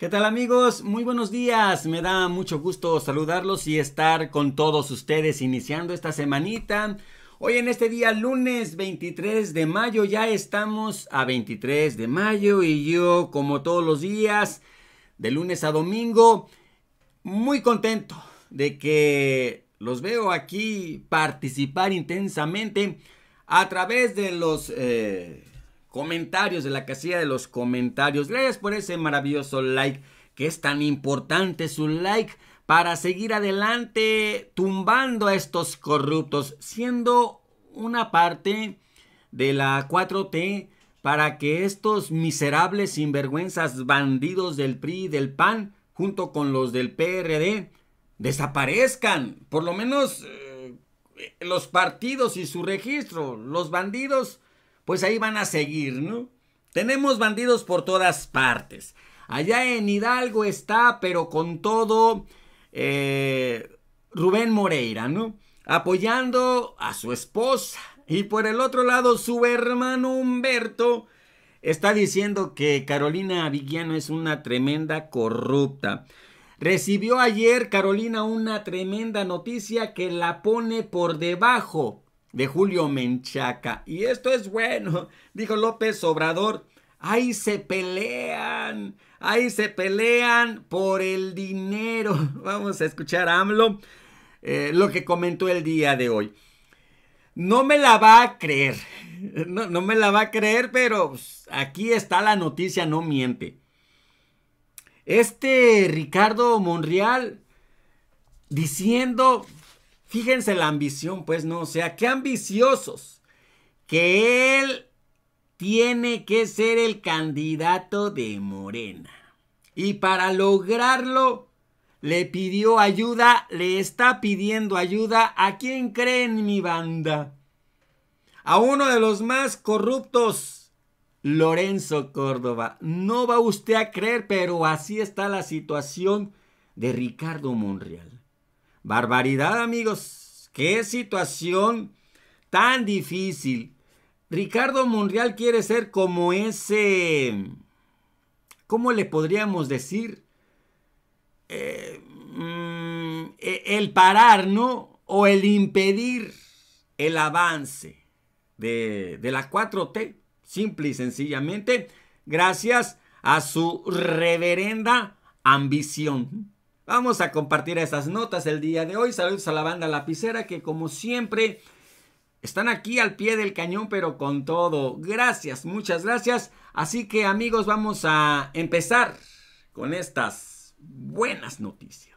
¿Qué tal amigos? Muy buenos días. Me da mucho gusto saludarlos y estar con todos ustedes iniciando esta semanita. Hoy en este día, lunes 23 de mayo, ya estamos a 23 de mayo y yo, como todos los días, de lunes a domingo, muy contento de que los veo aquí participar intensamente a través de los... Eh, comentarios, de la casilla de los comentarios. Gracias por ese maravilloso like, que es tan importante su like para seguir adelante tumbando a estos corruptos, siendo una parte de la 4T para que estos miserables sinvergüenzas bandidos del PRI y del PAN, junto con los del PRD, desaparezcan. Por lo menos eh, los partidos y su registro. Los bandidos pues ahí van a seguir, ¿no? Tenemos bandidos por todas partes. Allá en Hidalgo está, pero con todo, eh, Rubén Moreira, ¿no? Apoyando a su esposa. Y por el otro lado, su hermano Humberto está diciendo que Carolina Avillano es una tremenda corrupta. Recibió ayer Carolina una tremenda noticia que la pone por debajo de Julio Menchaca. Y esto es bueno, dijo López Obrador. Ahí se pelean, ahí se pelean por el dinero. Vamos a escuchar AMLO eh, lo que comentó el día de hoy. No me la va a creer, no, no me la va a creer, pero pues, aquí está la noticia, no miente. Este Ricardo Monreal diciendo Fíjense la ambición, pues no, o sea, qué ambiciosos. Que él tiene que ser el candidato de Morena. Y para lograrlo, le pidió ayuda, le está pidiendo ayuda a quien cree en mi banda. A uno de los más corruptos, Lorenzo Córdoba. No va usted a creer, pero así está la situación de Ricardo Monreal. Barbaridad, amigos. Qué situación tan difícil. Ricardo Monreal quiere ser como ese... ¿Cómo le podríamos decir? Eh, mm, e-, el parar, ¿no? O el impedir el avance de, de la 4T, simple y sencillamente, gracias a su reverenda ambición. Vamos a compartir estas notas el día de hoy. Saludos a la banda lapicera que como siempre están aquí al pie del cañón pero con todo. Gracias, muchas gracias. Así que amigos vamos a empezar con estas buenas noticias.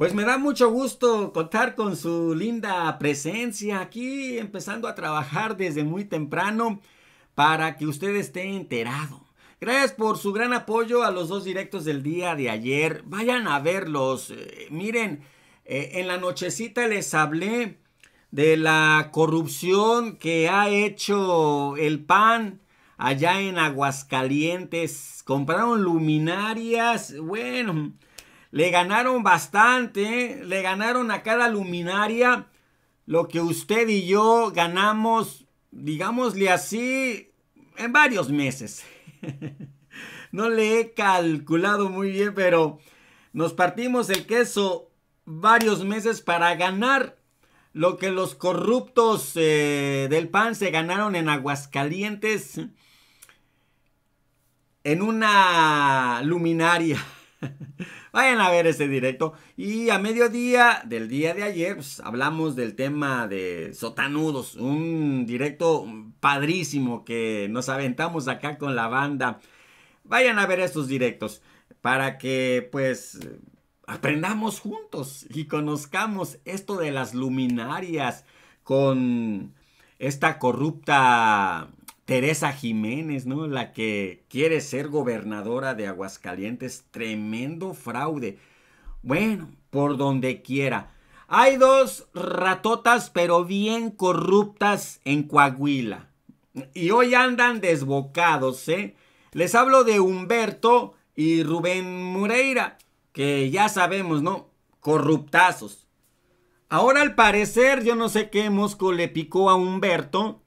Pues me da mucho gusto contar con su linda presencia aquí, empezando a trabajar desde muy temprano para que usted esté enterado. Gracias por su gran apoyo a los dos directos del día de ayer. Vayan a verlos. Eh, miren, eh, en la nochecita les hablé de la corrupción que ha hecho el PAN allá en Aguascalientes. Compraron luminarias. Bueno, le ganaron bastante, le ganaron a cada luminaria lo que usted y yo ganamos, digámosle así, en varios meses. no le he calculado muy bien, pero nos partimos el queso varios meses para ganar lo que los corruptos eh, del PAN se ganaron en Aguascalientes en una luminaria. Vayan a ver ese directo. Y a mediodía del día de ayer pues, hablamos del tema de Sotanudos, un directo padrísimo que nos aventamos acá con la banda. Vayan a ver estos directos para que pues aprendamos juntos y conozcamos esto de las luminarias con esta corrupta Teresa Jiménez, ¿no? La que quiere ser gobernadora de Aguascalientes. Tremendo fraude. Bueno, por donde quiera. Hay dos ratotas, pero bien corruptas en Coahuila. Y hoy andan desbocados, ¿eh? Les hablo de Humberto y Rubén Moreira, que ya sabemos, ¿no? Corruptazos. Ahora al parecer, yo no sé qué mosco le picó a Humberto,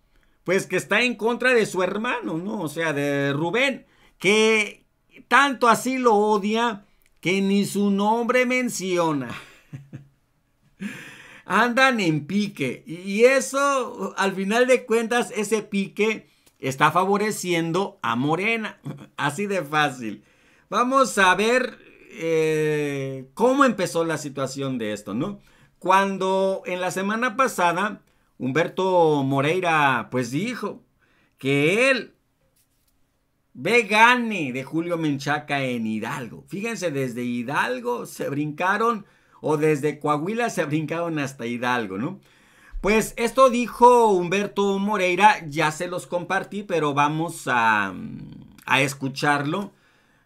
pues que está en contra de su hermano, ¿no? O sea, de Rubén, que tanto así lo odia que ni su nombre menciona. Andan en pique y eso, al final de cuentas, ese pique está favoreciendo a Morena, así de fácil. Vamos a ver eh, cómo empezó la situación de esto, ¿no? Cuando en la semana pasada Humberto Moreira pues dijo que él ve gane de Julio Menchaca en Hidalgo. Fíjense, desde Hidalgo se brincaron o desde Coahuila se brincaron hasta Hidalgo, ¿no? Pues esto dijo Humberto Moreira, ya se los compartí, pero vamos a, a escucharlo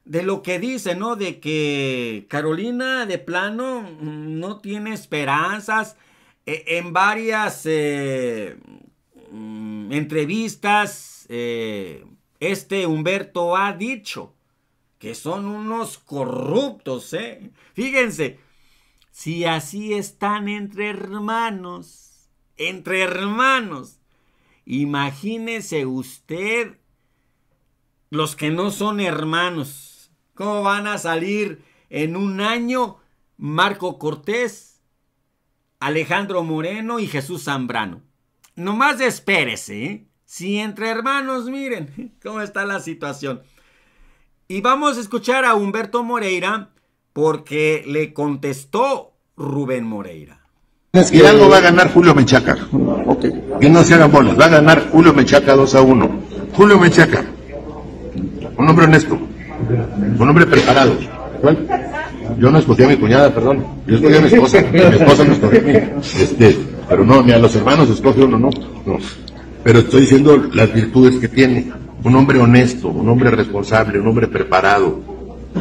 de lo que dice, ¿no? De que Carolina de plano no tiene esperanzas, e, en varias eh, mm, entrevistas, eh, este Humberto ha dicho que son unos corruptos, ¿eh? Fíjense, si así están entre hermanos, entre hermanos, imagínese usted los que no son hermanos, ¿cómo van a salir en un año Marco Cortés? Alejandro Moreno y Jesús Zambrano. Nomás espérese, ¿eh? Si entre hermanos, miren cómo está la situación. Y vamos a escuchar a Humberto Moreira porque le contestó Rubén Moreira. Es que algo va a ganar Julio Menchaca Que no se hagan bolas. Va a ganar Julio Menchaca 2 a 1. Julio Menchaca, Un hombre honesto. Un hombre preparado. ¿Cuál? Yo no escogí a mi cuñada, perdón. Yo escogí a mi esposa. mi esposa no este, pero no, ni a los hermanos escoge uno, no. no. Pero estoy diciendo las virtudes que tiene. Un hombre honesto, un hombre responsable, un hombre preparado,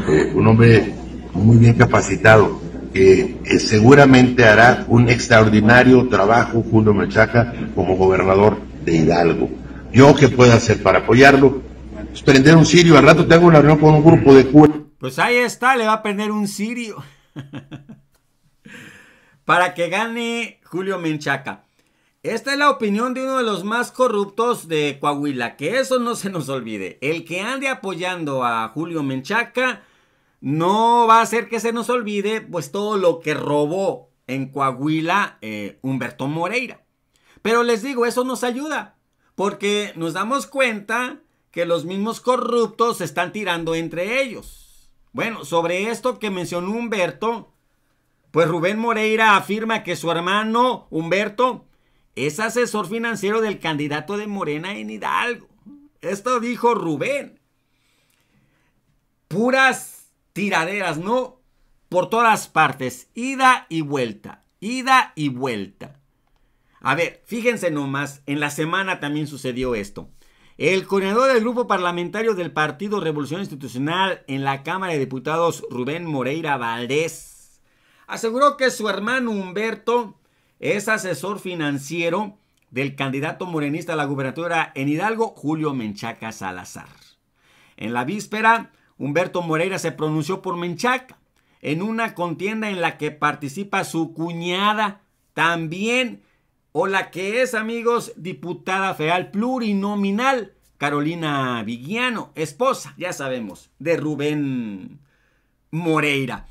eh, un hombre muy bien capacitado, que eh, seguramente hará un extraordinario trabajo Julio Machaca como gobernador de Hidalgo. Yo qué puedo hacer para apoyarlo, pues prender un sirio, al rato tengo una reunión con un grupo de pues ahí está, le va a prender un sirio. Para que gane Julio Menchaca. Esta es la opinión de uno de los más corruptos de Coahuila, que eso no se nos olvide. El que ande apoyando a Julio Menchaca no va a hacer que se nos olvide pues todo lo que robó en Coahuila eh, Humberto Moreira. Pero les digo, eso nos ayuda, porque nos damos cuenta que los mismos corruptos se están tirando entre ellos. Bueno, sobre esto que mencionó Humberto, pues Rubén Moreira afirma que su hermano Humberto es asesor financiero del candidato de Morena en Hidalgo. Esto dijo Rubén. Puras tiraderas, ¿no? Por todas partes, ida y vuelta, ida y vuelta. A ver, fíjense nomás, en la semana también sucedió esto. El coordinador del grupo parlamentario del Partido Revolución Institucional en la Cámara de Diputados, Rubén Moreira Valdés, aseguró que su hermano Humberto es asesor financiero del candidato morenista a la gubernatura en Hidalgo, Julio Menchaca Salazar. En la víspera, Humberto Moreira se pronunció por Menchaca en una contienda en la que participa su cuñada, también Hola, la que es, amigos, diputada feal plurinominal, Carolina Vigiano, esposa, ya sabemos, de Rubén Moreira.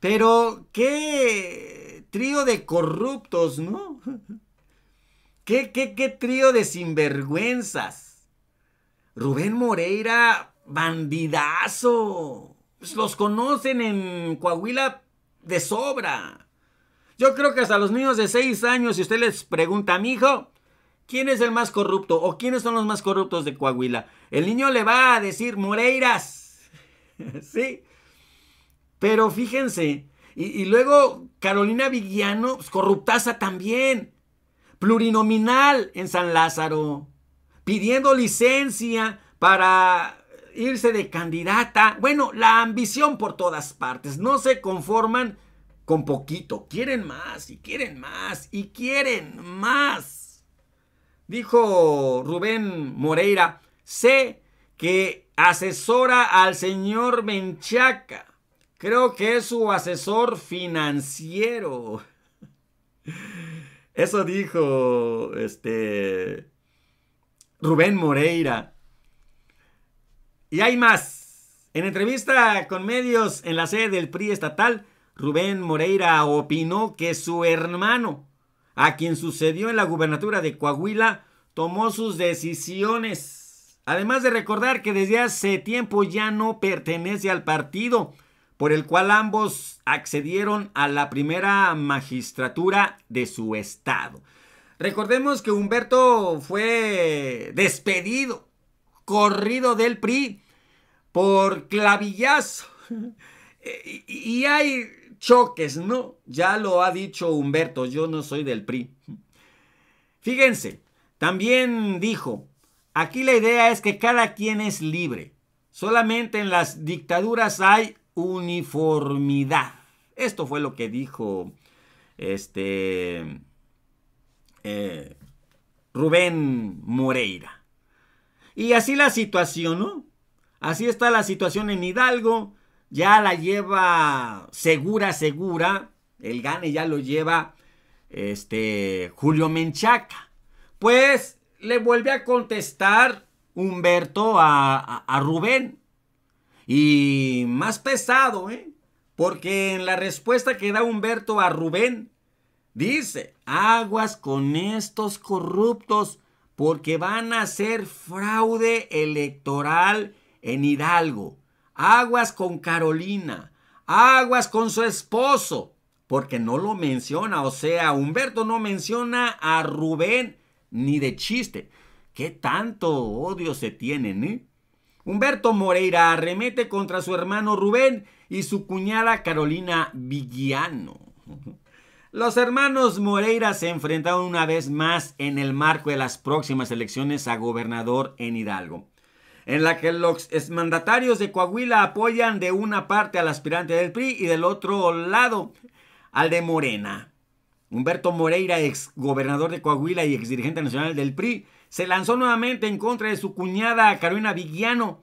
Pero qué trío de corruptos, ¿no? ¿Qué, qué, qué trío de sinvergüenzas? Rubén Moreira, bandidazo. Pues, los conocen en Coahuila de sobra. Yo creo que hasta los niños de 6 años, si usted les pregunta, a mi hijo, ¿quién es el más corrupto o quiénes son los más corruptos de Coahuila? El niño le va a decir Moreiras. sí. Pero fíjense, y, luego Carolina Villano, pues, corruptaza también. Plurinominal en San Lázaro, pidiendo licencia para irse de candidata. Bueno, la ambición por todas partes. No se conforman con poquito. Quieren más y quieren más y quieren más. Dijo Rubén Moreira, sé que asesora al señor Menchaca. Creo que es su asesor financiero. Eso dijo este Rubén Moreira. Y hay más. En entrevista con medios en la sede del PRI estatal, Rubén Moreira opinó que su hermano, a quien sucedió en la gubernatura de Coahuila, tomó sus decisiones. Además de recordar que desde hace tiempo ya no pertenece al partido, por el cual ambos accedieron a la primera magistratura de su estado. Recordemos que Humberto fue despedido, corrido del PRI por clavillazo. E, y hay choques, ¿no? Ya lo ha dicho Humberto, yo no soy del PRI. Fíjense, también dijo, aquí la idea es que cada quien es libre. Solamente en las dictaduras hay uniformidad. Esto fue lo que dijo este eh, Rubén Moreira. Y así la situación, ¿no? Así está la situación en Hidalgo, ya la lleva segura, segura. El gane ya lo lleva este, Julio Menchaca. Pues le vuelve a contestar Humberto a, a, Rubén. Y más pesado, ¿eh? Porque en la respuesta que da Humberto a Rubén, dice, aguas con estos corruptos porque van a hacer fraude electoral en Hidalgo aguas con Carolina, aguas con su esposo, porque no lo menciona, o sea, Humberto no menciona a Rubén ni de chiste. ¿Qué tanto odio se tienen, eh? Humberto Moreira arremete contra su hermano Rubén y su cuñada Carolina Villano. Los hermanos Moreira se enfrentaron una vez más en el marco de las próximas elecciones a gobernador en Hidalgo en la que los mandatarios de Coahuila apoyan de una parte al aspirante del PRI y del otro lado al de Morena. Humberto Moreira, ex gobernador de Coahuila y ex dirigente nacional del PRI, se lanzó nuevamente en contra de su cuñada Carolina Vigiano,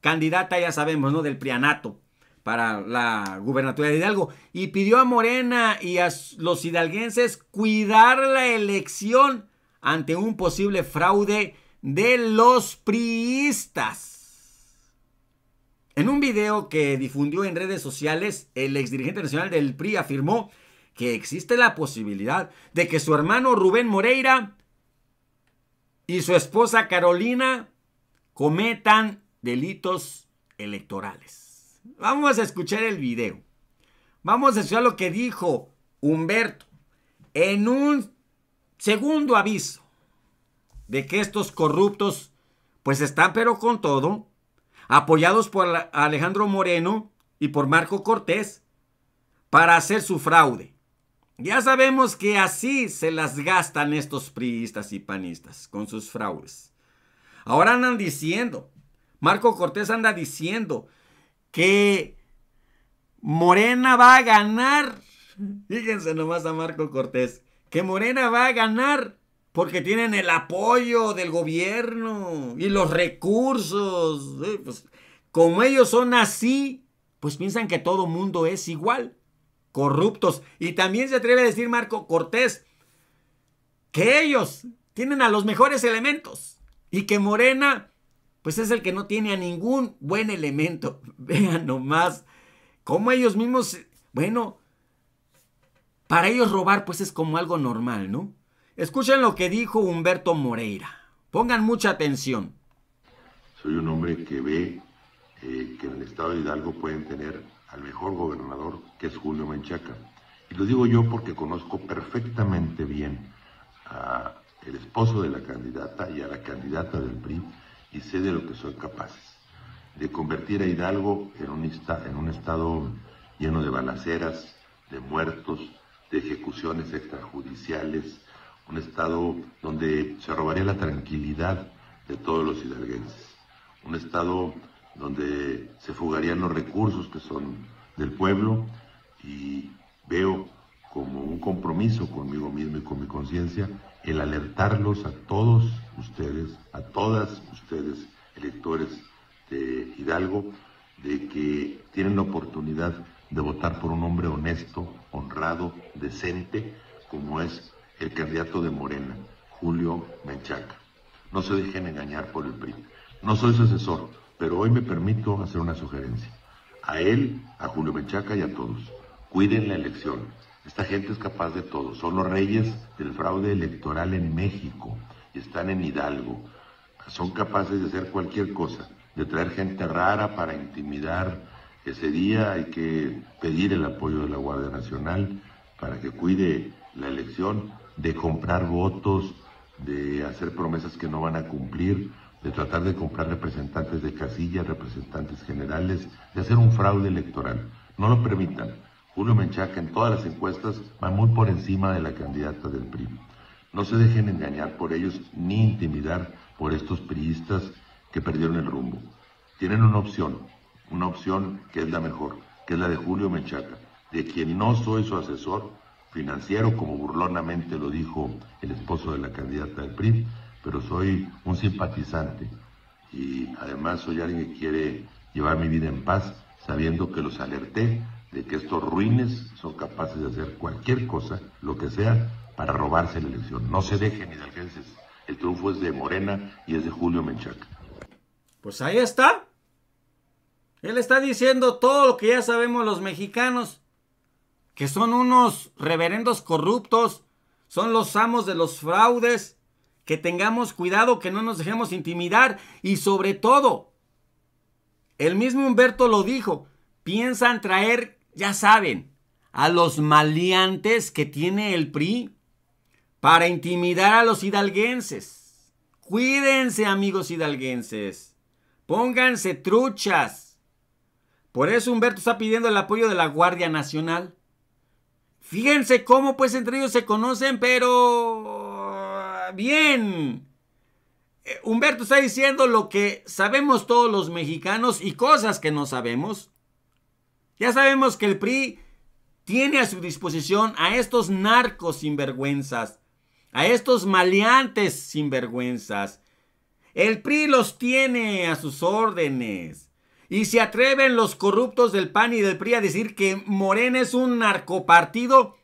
candidata, ya sabemos, ¿no? Del Prianato para la gubernatura de Hidalgo y pidió a Morena y a los hidalguenses cuidar la elección ante un posible fraude de los priistas. En un video que difundió en redes sociales, el exdirigente nacional del PRI afirmó que existe la posibilidad de que su hermano Rubén Moreira y su esposa Carolina cometan delitos electorales. Vamos a escuchar el video. Vamos a escuchar lo que dijo Humberto en un segundo aviso de que estos corruptos pues están pero con todo, apoyados por Alejandro Moreno y por Marco Cortés, para hacer su fraude. Ya sabemos que así se las gastan estos priistas y panistas con sus fraudes. Ahora andan diciendo, Marco Cortés anda diciendo que Morena va a ganar. Fíjense nomás a Marco Cortés, que Morena va a ganar porque tienen el apoyo del gobierno y los recursos. Pues, como ellos son así, pues piensan que todo mundo es igual. Corruptos. Y también se atreve a decir Marco Cortés que ellos tienen a los mejores elementos y que Morena, pues es el que no tiene a ningún buen elemento. Vean nomás como ellos mismos, bueno, para ellos robar pues es como algo normal, ¿no? Escuchen lo que dijo Humberto Moreira. Pongan mucha atención. Soy un hombre que ve eh, que en el estado de Hidalgo pueden tener al mejor gobernador, que es Julio Menchaca. Y lo digo yo porque conozco perfectamente bien a el esposo de la candidata y a la candidata del PRI y sé de lo que son capaces. De convertir a Hidalgo un, en un estado lleno de balaceras, de muertos, de ejecuciones extrajudiciales, un estado donde se robaría la tranquilidad de todos los hidalguenses, un estado donde se fugarían los recursos que son del pueblo y veo como un compromiso conmigo mismo y con mi conciencia el alertarlos a todos ustedes, a todas ustedes, electores de Hidalgo, de que tienen la oportunidad de votar por un hombre honesto, honrado, decente, como es el candidato de Morena, Julio Menchaca. No se dejen engañar por el PRI. No soy su asesor, pero hoy me permito hacer una sugerencia. A él, a Julio Menchaca y a todos. Cuiden la elección. Esta gente es capaz de todo. Son los reyes del fraude electoral en México y están en Hidalgo. Son capaces de hacer cualquier cosa, de traer gente rara para intimidar. Ese día hay que pedir el apoyo de la Guardia Nacional para que cuide la elección de comprar votos, de hacer promesas que no van a cumplir, de tratar de comprar representantes de casillas, representantes generales, de hacer un fraude electoral. No lo permitan. Julio Menchaca en todas las encuestas va muy por encima de la candidata del PRI. No se dejen engañar por ellos ni intimidar por estos priistas que perdieron el rumbo. Tienen una opción, una opción que es la mejor, que es la de Julio Menchaca, de quien no soy su asesor, financiero, como burlonamente lo dijo el esposo de la candidata del PRI, pero soy un simpatizante y además soy alguien que quiere llevar mi vida en paz, sabiendo que los alerté de que estos ruines son capaces de hacer cualquier cosa, lo que sea, para robarse la elección. No se dejen ni de El triunfo es de Morena y es de Julio Menchaca. Pues ahí está. Él está diciendo todo lo que ya sabemos los mexicanos que son unos reverendos corruptos, son los amos de los fraudes, que tengamos cuidado, que no nos dejemos intimidar y sobre todo, el mismo Humberto lo dijo, piensan traer, ya saben, a los maleantes que tiene el PRI para intimidar a los hidalguenses. Cuídense amigos hidalguenses, pónganse truchas. Por eso Humberto está pidiendo el apoyo de la Guardia Nacional. Fíjense cómo pues entre ellos se conocen, pero ah, bien. Eh, Humberto está diciendo lo que sabemos todos los mexicanos y cosas que no sabemos. Ya sabemos que el PRI tiene a su disposición a estos narcos sinvergüenzas, a estos maleantes sinvergüenzas. El PRI los tiene a sus órdenes. Y se atreven los corruptos del PAN y del PRI a decir que Morena es un narcopartido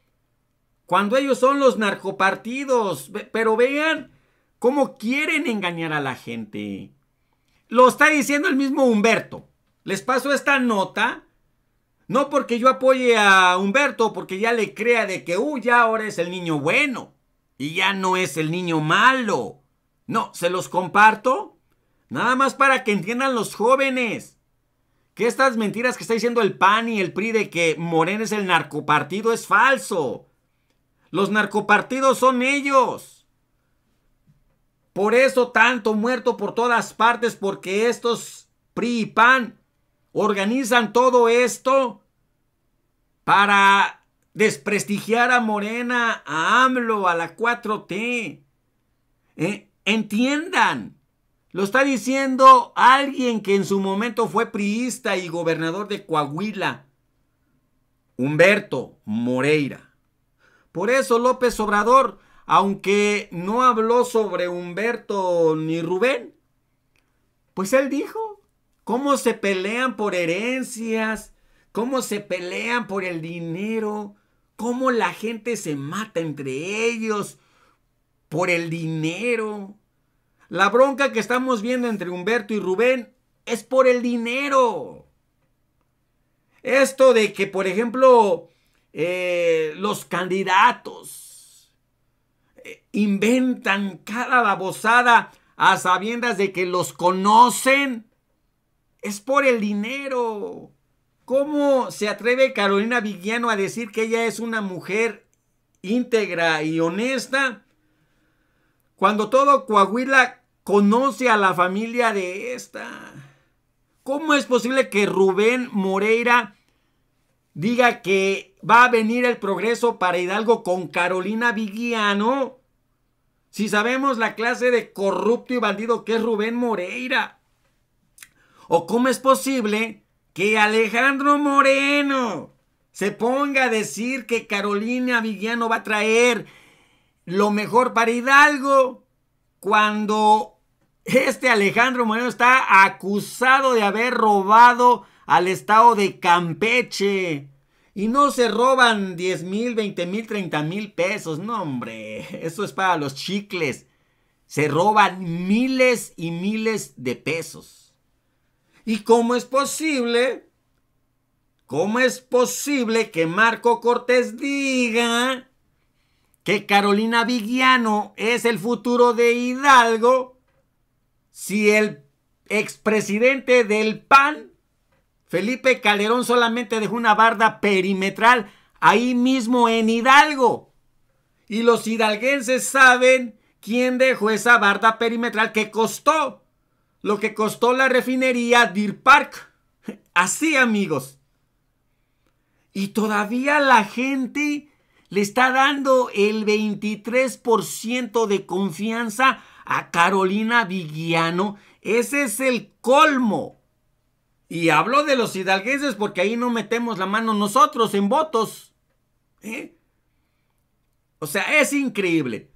cuando ellos son los narcopartidos. Pero vean cómo quieren engañar a la gente. Lo está diciendo el mismo Humberto. Les paso esta nota. No porque yo apoye a Humberto, porque ya le crea de que, uy, ya ahora es el niño bueno. Y ya no es el niño malo. No, se los comparto. Nada más para que entiendan los jóvenes. Que estas mentiras que está diciendo el PAN y el PRI de que Morena es el narcopartido es falso. Los narcopartidos son ellos. Por eso tanto muerto por todas partes, porque estos PRI y PAN organizan todo esto para desprestigiar a Morena, a AMLO, a la 4T. ¿Eh? Entiendan, lo está diciendo alguien que en su momento fue priista y gobernador de Coahuila, Humberto Moreira. Por eso López Obrador, aunque no habló sobre Humberto ni Rubén, pues él dijo cómo se pelean por herencias, cómo se pelean por el dinero, cómo la gente se mata entre ellos por el dinero. La bronca que estamos viendo entre Humberto y Rubén es por el dinero. Esto de que, por ejemplo, eh, los candidatos eh, inventan cada babosada a sabiendas de que los conocen, es por el dinero. ¿Cómo se atreve Carolina Villano a decir que ella es una mujer íntegra y honesta? Cuando todo Coahuila conoce a la familia de esta. ¿Cómo es posible que Rubén Moreira diga que va a venir el progreso para Hidalgo con Carolina Viguiano? Si sabemos la clase de corrupto y bandido que es Rubén Moreira. ¿O cómo es posible que Alejandro Moreno se ponga a decir que Carolina Villano va a traer lo mejor para Hidalgo cuando este Alejandro Moreno está acusado de haber robado al estado de Campeche. Y no se roban 10 mil, 20 mil, 30 mil pesos. No, hombre. Eso es para los chicles. Se roban miles y miles de pesos. ¿Y cómo es posible? ¿Cómo es posible que Marco Cortés diga que Carolina Vigiano es el futuro de Hidalgo? si el expresidente del PAN, Felipe Calderón, solamente dejó una barda perimetral ahí mismo en Hidalgo. Y los hidalguenses saben quién dejó esa barda perimetral que costó. Lo que costó la refinería Deer Park. Así, amigos. Y todavía la gente le está dando el 23% de confianza a Carolina Vigiano, ese es el colmo. Y hablo de los hidalguenses porque ahí no metemos la mano nosotros en votos. ¿eh? O sea, es increíble.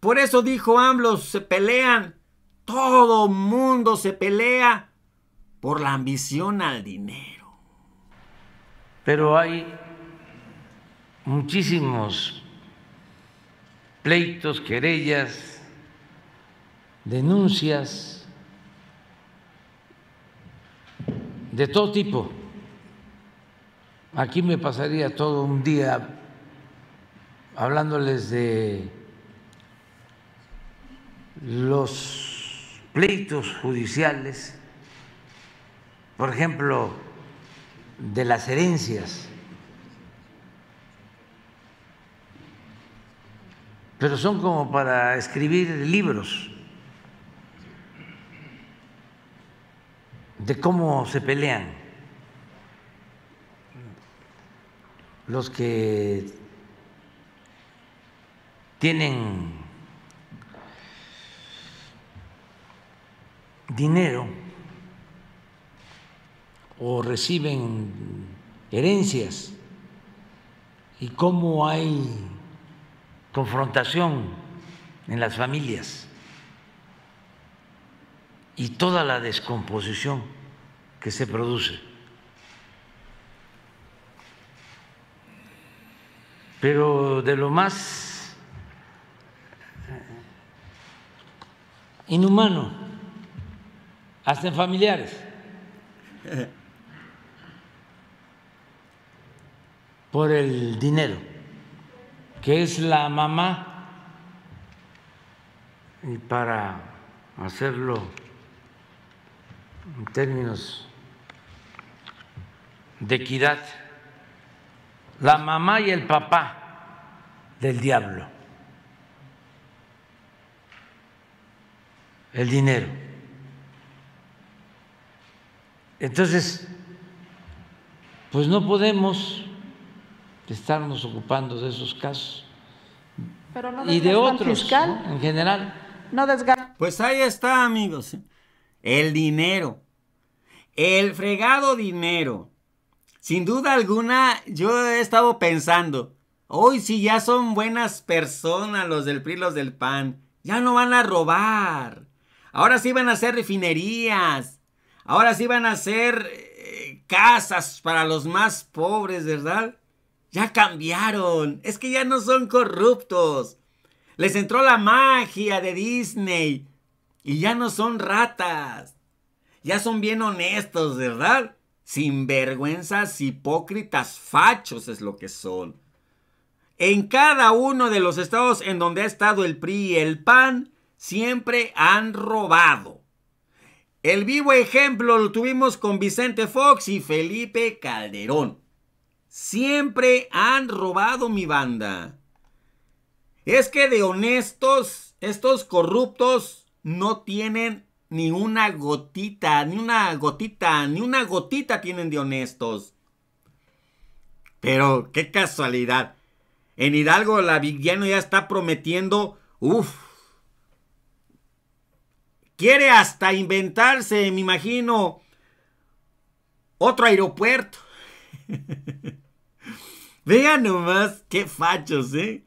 Por eso dijo ambos: se pelean, todo mundo se pelea por la ambición al dinero. Pero hay muchísimos pleitos, querellas, denuncias de todo tipo. Aquí me pasaría todo un día hablándoles de los pleitos judiciales, por ejemplo, de las herencias. Pero son como para escribir libros. de cómo se pelean los que tienen dinero o reciben herencias y cómo hay confrontación en las familias y toda la descomposición que se produce. Pero de lo más eh, inhumano, hasta familiares. Por el dinero, que es la mamá, y para hacerlo en términos de equidad, la mamá y el papá del diablo, el dinero. Entonces, pues no podemos estarnos ocupando de esos casos Pero no y de otros en general. No pues ahí está, amigos, el dinero, el fregado dinero sin duda alguna, yo he estado pensando, hoy si sí ya son buenas personas los del PRI, del PAN, ya no van a robar, ahora sí van a hacer refinerías, ahora sí van a hacer eh, casas para los más pobres, ¿verdad? Ya cambiaron, es que ya no son corruptos, les entró la magia de Disney y ya no son ratas, ya son bien honestos, ¿verdad? sinvergüenzas, hipócritas, fachos es lo que son. En cada uno de los estados en donde ha estado el PRI y el PAN, siempre han robado. El vivo ejemplo lo tuvimos con Vicente Fox y Felipe Calderón. Siempre han robado mi banda. Es que de honestos, estos corruptos no tienen ni una gotita, ni una gotita, ni una gotita tienen de honestos. Pero qué casualidad. En Hidalgo la villano ya está prometiendo, uff. Quiere hasta inventarse, me imagino, otro aeropuerto. Vean nomás qué fachos, ¿eh?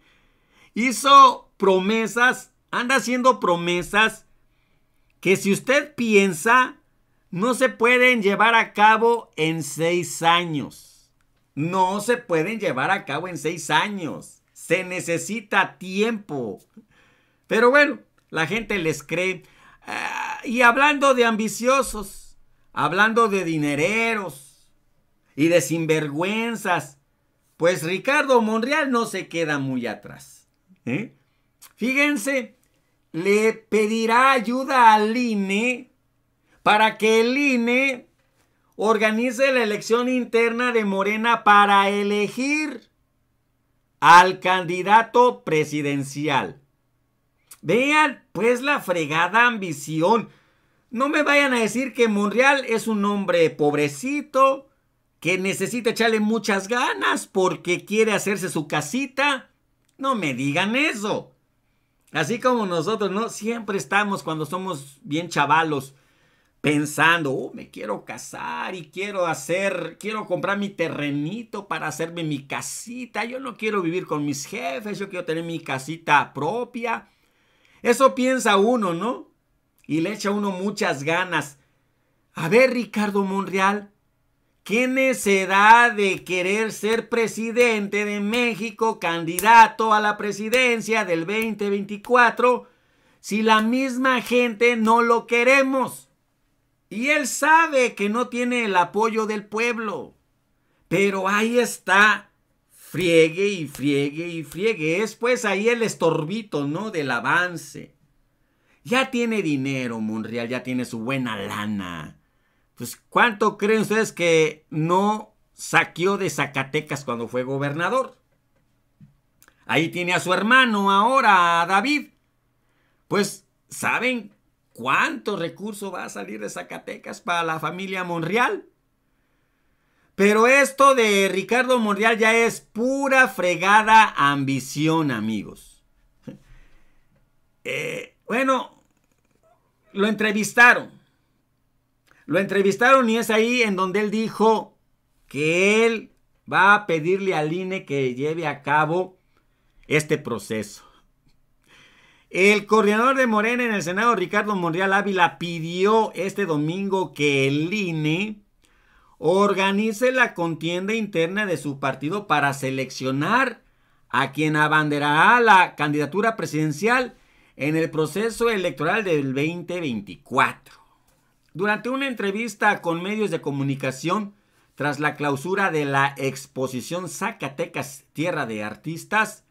Hizo promesas, anda haciendo promesas que si usted piensa, no se pueden llevar a cabo en seis años. No se pueden llevar a cabo en seis años. Se necesita tiempo. Pero bueno, la gente les cree. Ah, y hablando de ambiciosos, hablando de dinereros y de sinvergüenzas, pues Ricardo Monreal no se queda muy atrás. ¿Eh? Fíjense le pedirá ayuda al INE para que el INE organice la elección interna de Morena para elegir al candidato presidencial. Vean pues la fregada ambición. No me vayan a decir que Monreal es un hombre pobrecito, que necesita echarle muchas ganas porque quiere hacerse su casita. No me digan eso. Así como nosotros, ¿no? Siempre estamos cuando somos bien chavalos pensando, oh, me quiero casar y quiero hacer, quiero comprar mi terrenito para hacerme mi casita. Yo no quiero vivir con mis jefes, yo quiero tener mi casita propia. Eso piensa uno, ¿no? Y le echa uno muchas ganas. A ver, Ricardo Monreal, ¿Qué será de querer ser presidente de México, candidato a la presidencia del 2024, si la misma gente no lo queremos? Y él sabe que no tiene el apoyo del pueblo. Pero ahí está, friegue y friegue y friegue. Es pues ahí el estorbito, ¿no? Del avance. Ya tiene dinero, Monreal, ya tiene su buena lana ¿cuánto creen ustedes que no saqueó de Zacatecas cuando fue gobernador? Ahí tiene a su hermano ahora, a David. Pues, ¿saben cuánto recurso va a salir de Zacatecas para la familia Monreal? Pero esto de Ricardo Monreal ya es pura fregada ambición, amigos. Eh, bueno, lo entrevistaron lo entrevistaron y es ahí en donde él dijo que él va a pedirle al INE que lleve a cabo este proceso. El coordinador de Morena en el Senado, Ricardo Monreal Ávila, pidió este domingo que el INE organice la contienda interna de su partido para seleccionar a quien abanderará la candidatura presidencial en el proceso electoral del 2024. Durante una entrevista con medios de comunicación, tras la clausura de la exposición Zacatecas Tierra de Artistas,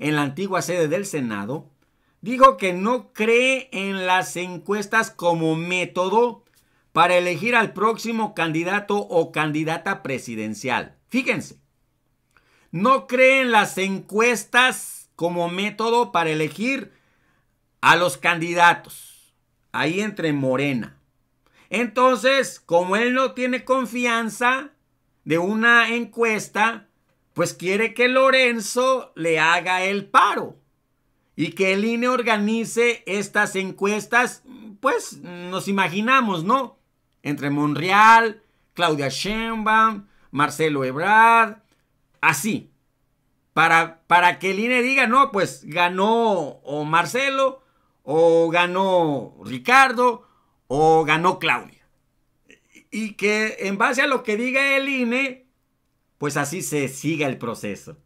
en la antigua sede del Senado, dijo que no cree en las encuestas como método para elegir al próximo candidato o candidata presidencial. Fíjense, no cree en las encuestas como método para elegir a los candidatos. Ahí entre Morena. Entonces, como él no tiene confianza de una encuesta, pues quiere que Lorenzo le haga el paro y que el INE organice estas encuestas, pues nos imaginamos, ¿no? Entre Monreal, Claudia Sheinbaum, Marcelo Ebrard, así. Para, para que el INE diga, no, pues ganó o Marcelo, o ganó Ricardo, o ganó Claudia. Y que en base a lo que diga el INE, pues así se siga el proceso.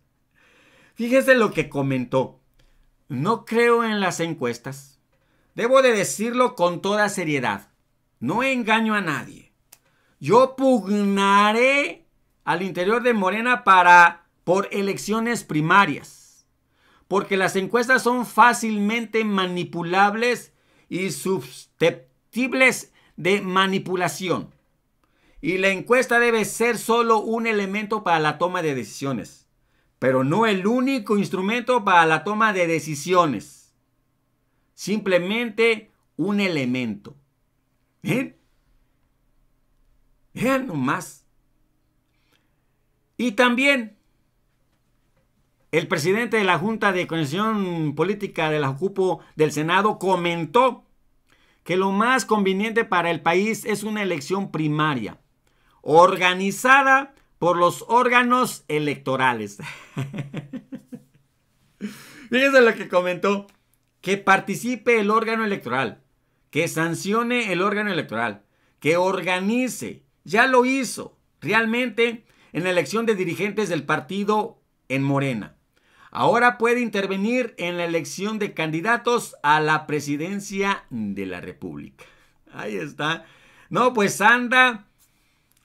Fíjese lo que comentó. No creo en las encuestas. Debo de decirlo con toda seriedad. No engaño a nadie. Yo pugnaré al interior de Morena para por elecciones primarias, porque las encuestas son fácilmente manipulables y substep de manipulación. Y la encuesta debe ser solo un elemento para la toma de decisiones, pero no el único instrumento para la toma de decisiones. Simplemente un elemento. Vean ¿Eh? ¿Eh? Y también el presidente de la Junta de Conexión Política de la del Senado comentó que lo más conveniente para el país es una elección primaria, organizada por los órganos electorales. Fíjense lo que comentó. Que participe el órgano electoral, que sancione el órgano electoral, que organice. Ya lo hizo realmente en la elección de dirigentes del partido en Morena ahora puede intervenir en la elección de candidatos a la presidencia de la República. Ahí está. No, pues anda,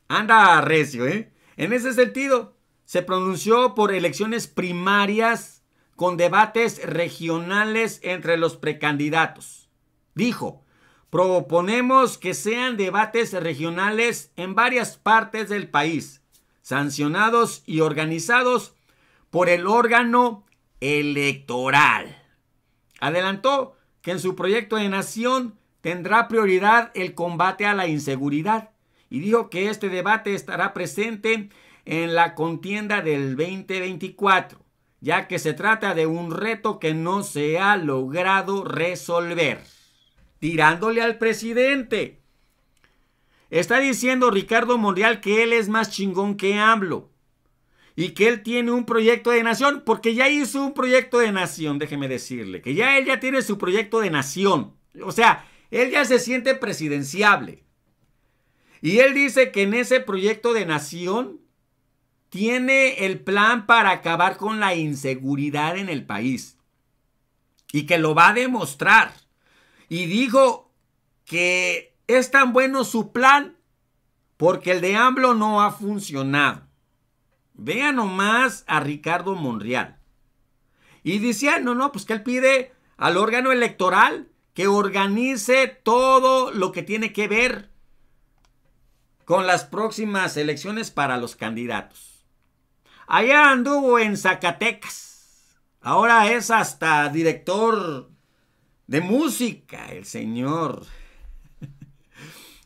anda recio, ¿eh? En ese sentido, se pronunció por elecciones primarias con debates regionales entre los precandidatos. Dijo, proponemos que sean debates regionales en varias partes del país, sancionados y organizados por el órgano electoral. Adelantó que en su proyecto de nación tendrá prioridad el combate a la inseguridad y dijo que este debate estará presente en la contienda del 2024, ya que se trata de un reto que no se ha logrado resolver. Tirándole al presidente. Está diciendo Ricardo Monreal que él es más chingón que AMLO y que él tiene un proyecto de nación, porque ya hizo un proyecto de nación, déjeme decirle, que ya él ya tiene su proyecto de nación. O sea, él ya se siente presidenciable. Y él dice que en ese proyecto de nación tiene el plan para acabar con la inseguridad en el país. Y que lo va a demostrar. Y dijo que es tan bueno su plan porque el de AMLO no ha funcionado. Vean nomás a Ricardo Monreal. Y decía, ah, no, no, pues que él pide al órgano electoral que organice todo lo que tiene que ver con las próximas elecciones para los candidatos. Allá anduvo en Zacatecas. Ahora es hasta director de música, el señor.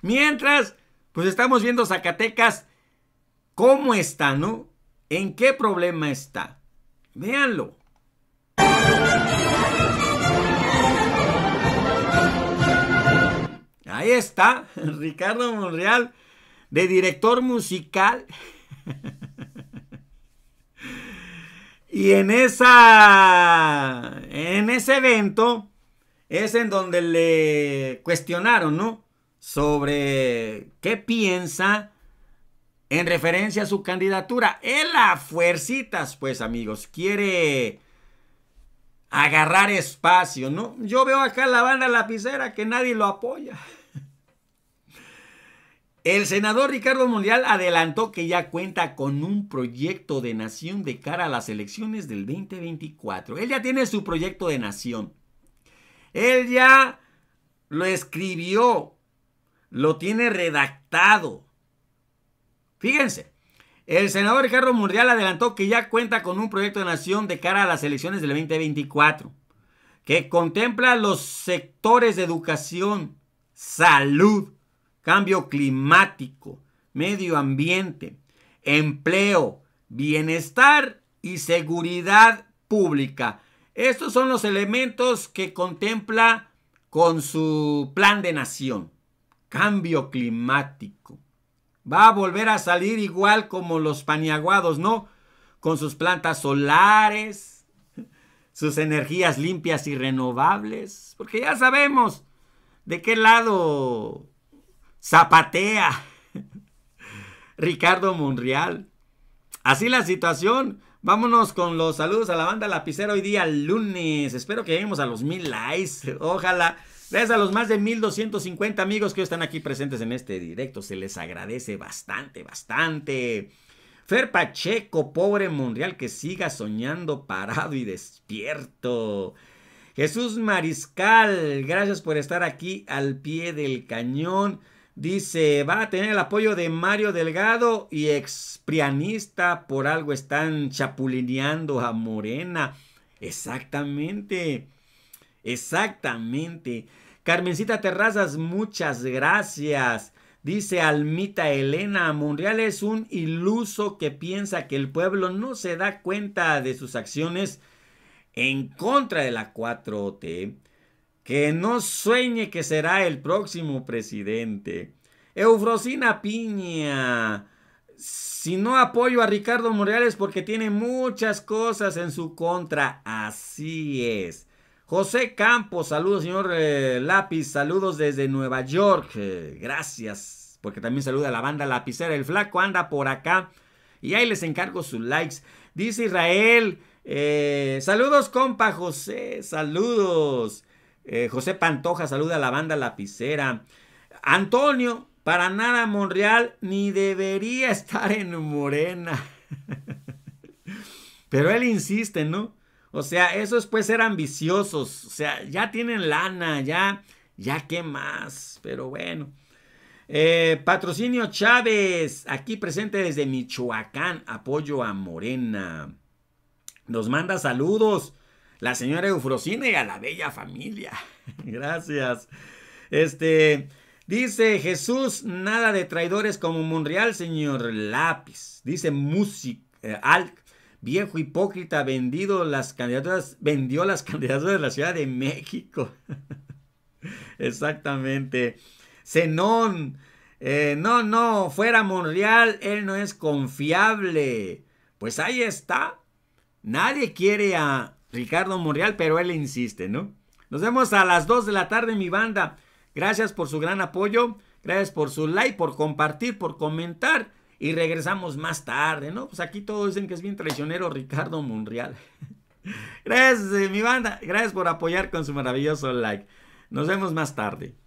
Mientras, pues estamos viendo Zacatecas cómo está, ¿no? en qué problema está. Véanlo. Ahí está, Ricardo Monreal, de director musical. y en esa en ese evento es en donde le cuestionaron, ¿no? Sobre qué piensa en referencia a su candidatura. Él a fuercitas, pues amigos, quiere agarrar espacio, ¿no? Yo veo acá la banda lapicera que nadie lo apoya. El senador Ricardo Mundial adelantó que ya cuenta con un proyecto de nación de cara a las elecciones del 2024. Él ya tiene su proyecto de nación. Él ya lo escribió, lo tiene redactado. Fíjense, el senador Ricardo Mundial adelantó que ya cuenta con un proyecto de nación de cara a las elecciones del 2024, que contempla los sectores de educación, salud, cambio climático, medio ambiente, empleo, bienestar y seguridad pública. Estos son los elementos que contempla con su plan de nación. Cambio climático. Va a volver a salir igual como los paniaguados, ¿no? Con sus plantas solares, sus energías limpias y renovables. Porque ya sabemos de qué lado zapatea Ricardo Monreal. Así la situación. Vámonos con los saludos a la banda Lapicero hoy día lunes. Espero que lleguemos a los mil likes. Ojalá. Gracias a los más de 1250 amigos que están aquí presentes en este directo. Se les agradece bastante, bastante. Fer Pacheco, pobre Monreal, que siga soñando parado y despierto. Jesús Mariscal, gracias por estar aquí al pie del cañón. Dice, va a tener el apoyo de Mario Delgado y exprianista, por algo están chapulineando a Morena. Exactamente. Exactamente. Carmencita Terrazas, muchas gracias. Dice Almita Elena, Monreal es un iluso que piensa que el pueblo no se da cuenta de sus acciones en contra de la 4T. Que no sueñe que será el próximo presidente. Eufrosina Piña, si no apoyo a Ricardo Monreal es porque tiene muchas cosas en su contra. Así es. José Campos, saludos, señor eh, Lápiz, saludos desde Nueva York. Eh, gracias, porque también saluda a la banda Lapicera. El flaco anda por acá. Y ahí les encargo sus likes. Dice Israel, eh, saludos, compa José, saludos. José Pantoja, saluda a la banda Lapicera. Antonio, para nada Monreal ni debería estar en Morena. Pero él insiste, ¿no? O sea, eso es pues ser ambiciosos. O sea, ya tienen lana, ya, ya qué más. Pero bueno. Eh, patrocinio Chávez, aquí presente desde Michoacán, apoyo a Morena. Nos manda saludos la señora Eufrosina y a la bella familia. Gracias. Este, dice Jesús, nada de traidores como Monreal, señor Lápiz. Dice Music, eh, Al, viejo hipócrita, vendido las candidaturas, vendió las candidaturas de la Ciudad de México. Exactamente. Zenón, eh, no, no, fuera Monreal, él no es confiable. Pues ahí está. Nadie quiere a Ricardo Monreal, pero él insiste, ¿no? Nos vemos a las 2 de la tarde, mi banda. Gracias por su gran apoyo. Gracias por su like, por compartir, por comentar y regresamos más tarde, ¿no? Pues aquí todos dicen que es bien traicionero Ricardo Monreal. Gracias, eh, mi banda. Gracias por apoyar con su maravilloso like. Nos vemos más tarde.